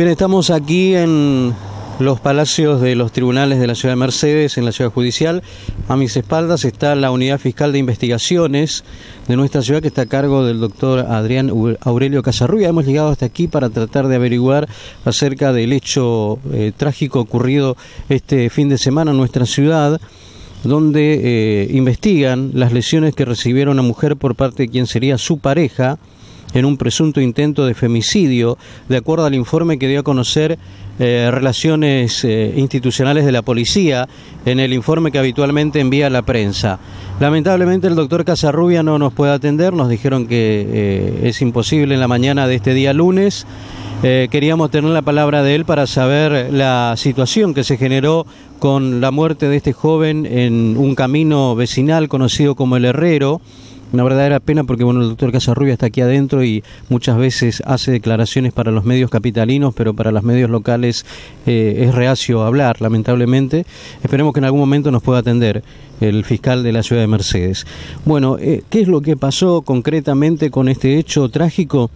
Bien, estamos aquí en los palacios de los tribunales de la ciudad de Mercedes, en la ciudad judicial. A mis espaldas está la unidad fiscal de investigaciones de nuestra ciudad, que está a cargo del doctor Adrián Aurelio Casarrubia. Hemos llegado hasta aquí para tratar de averiguar acerca del hecho eh, trágico ocurrido este fin de semana en nuestra ciudad donde eh, investigan las lesiones que recibió una mujer por parte de quien sería su pareja, en un presunto intento de femicidio, de acuerdo al informe que dio a conocer eh, Relaciones eh, Institucionales de la Policía, en el informe que habitualmente envía la prensa. Lamentablemente el doctor Casarrubia no nos puede atender, nos dijeron que eh, es imposible en la mañana de este día lunes. queríamos tener la palabra de él para saber la situación que se generó con la muerte de este joven en un camino vecinal conocido como El Herrero una verdadera pena porque bueno el doctor Casarrubia está aquí adentro y muchas veces hace declaraciones para los medios capitalinos pero para los medios locales eh, es reacio hablar lamentablemente esperemos que en algún momento nos pueda atender el fiscal de la ciudad de Mercedes bueno eh, qué es lo que pasó concretamente con este hecho trágico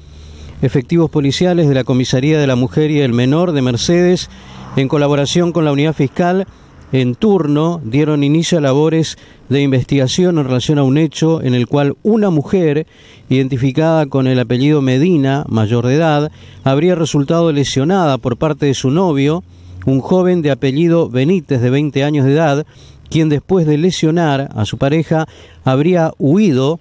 efectivos policiales de la comisaría de la mujer y el menor de Mercedes en colaboración con la unidad fiscal en turno dieron inicio a labores de investigación en relación a un hecho en el cual una mujer, identificada con el apellido Medina, mayor de edad, habría resultado lesionada por parte de su novio, un joven de apellido Benítez de 20 años de edad, quien después de lesionar a su pareja habría huido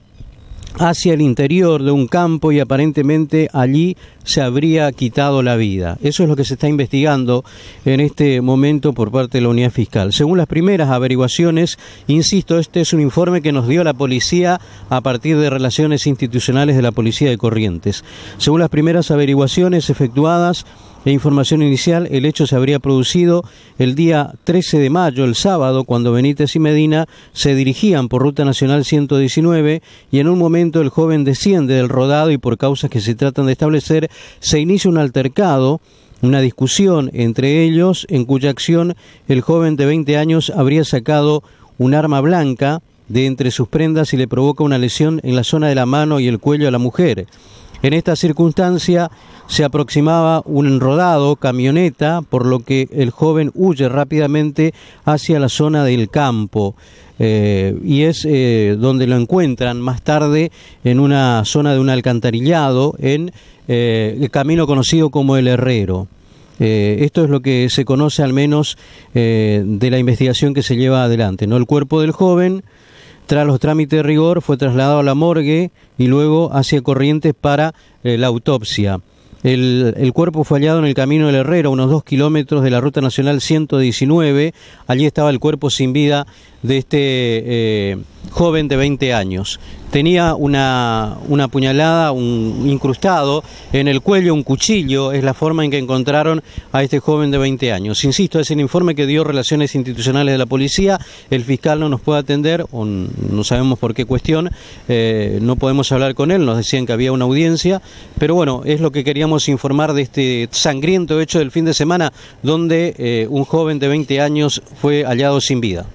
hacia el interior de un campo y aparentemente allí se habría quitado la vida. Eso es lo que se está investigando en este momento por parte de la unidad fiscal. Según las primeras averiguaciones, insisto, este es un informe que nos dio la policía a partir de relaciones institucionales de la policía de Corrientes. Según las primeras averiguaciones efectuadas, e información inicial, el hecho se habría producido el día 13 de mayo, el sábado, cuando Benítez y Medina se dirigían por Ruta Nacional 119 y en un momento el joven desciende del rodado y por causas que se tratan de establecer se inicia un altercado una discusión entre ellos en cuya acción el joven de 20 años habría sacado un arma blanca de entre sus prendas y le provoca una lesión en la zona de la mano y el cuello a la mujer. En esta circunstancia se aproximaba un enrodado camioneta, por lo que el joven huye rápidamente hacia la zona del campo. Eh, y es eh, donde lo encuentran más tarde en una zona de un alcantarillado, en eh, el camino conocido como el Herrero. esto es lo que se conoce al menos de la investigación que se lleva adelante. ¿no? El cuerpo del joven tras los trámites de rigor fue trasladado a la morgue y luego hacia Corrientes para eh, la autopsia. El, cuerpo fue hallado en el camino del Herrero, a unos dos kilómetros de la Ruta Nacional 119. Allí estaba el cuerpo sin vida de este eh, joven de 20 años. Tenía una, una puñalada, un incrustado en el cuello, un cuchillo, es la forma en que encontraron a este joven de 20 años. Insisto, es el informe que dio Relaciones Institucionales de la Policía, el fiscal no nos puede atender, no sabemos por qué cuestión, eh, no podemos hablar con él, nos decían que había una audiencia, pero bueno, es lo que queríamos informar de este sangriento hecho del fin de semana, donde eh, un joven de 20 años fue hallado sin vida.